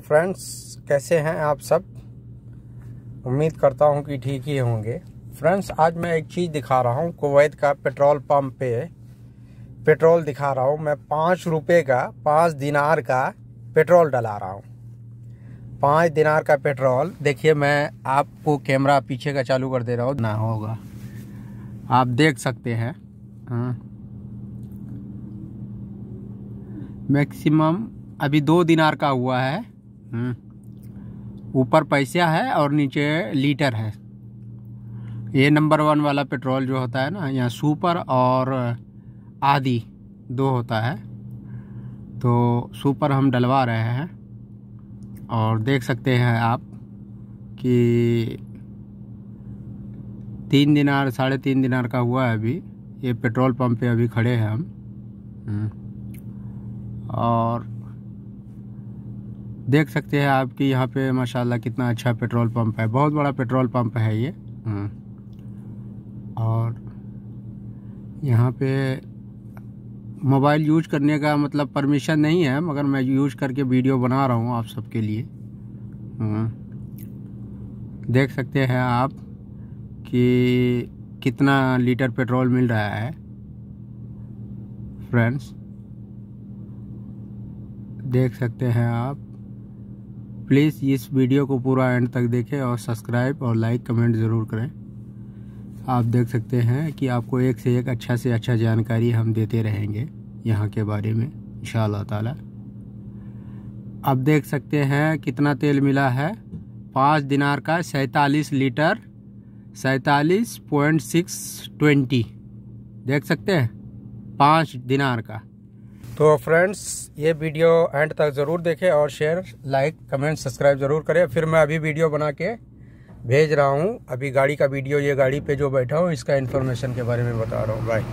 Friends कैसे हैं आप सब उम्मीद करता हूं कि ठीक ही होंगे फ्रेंड्स आज मैं एक चीज़ दिखा रहा हूं कुवैत का पेट्रोल पंप पे पेट्रोल दिखा रहा हूं मैं पाँच रुपये का पाँच दिनार का पेट्रोल डला रहा हूं पाँच दिनार का पेट्रोल देखिए मैं आपको कैमरा पीछे का चालू कर दे रहा हूँ ना होगा आप देख सकते हैं हाँ। मैक्सिमम अभी दो दिनार का हुआ है हम्म। ऊपर पैसा है और नीचे लीटर है ये नंबर वन वाला पेट्रोल जो होता है ना यहाँ सुपर और आदि दो होता है तो सुपर हम डलवा रहे हैं और देख सकते हैं आप कि तीन दिनार साढ़े तीन दिनार का हुआ है अभी ये पेट्रोल पंप पे अभी खड़े हैं हम हम्म। और देख सकते हैं आपकी यहाँ पे माशाल्लाह कितना अच्छा पेट्रोल पंप है बहुत बड़ा पेट्रोल पंप है ये हम्म। और यहाँ पे मोबाइल यूज करने का मतलब परमिशन नहीं है मगर मैं यूज करके वीडियो बना रहा हूँ आप सबके लिए हम्म। देख सकते हैं आप कि कितना लीटर पेट्रोल मिल रहा है फ्रेंड्स देख सकते हैं आप प्लीज़ इस वीडियो को पूरा एंड तक देखें और सब्सक्राइब और लाइक कमेंट ज़रूर करें आप देख सकते हैं कि आपको एक से एक अच्छा से अच्छा जानकारी हम देते रहेंगे यहाँ के बारे में इन ताला आप देख सकते हैं कितना तेल मिला है पाँच दिनार का सैतालीस लीटर सैतालीस पॉइंट सिक्स ट्वेंटी देख सकते हैं पाँच दिनार का तो फ्रेंड्स ये वीडियो एंड तक ज़रूर देखें और शेयर लाइक कमेंट सब्सक्राइब ज़रूर करें फिर मैं अभी वीडियो बना के भेज रहा हूँ अभी गाड़ी का वीडियो ये गाड़ी पे जो बैठा हूँ इसका इन्फॉर्मेशन के बारे में बता रहा हूँ बाय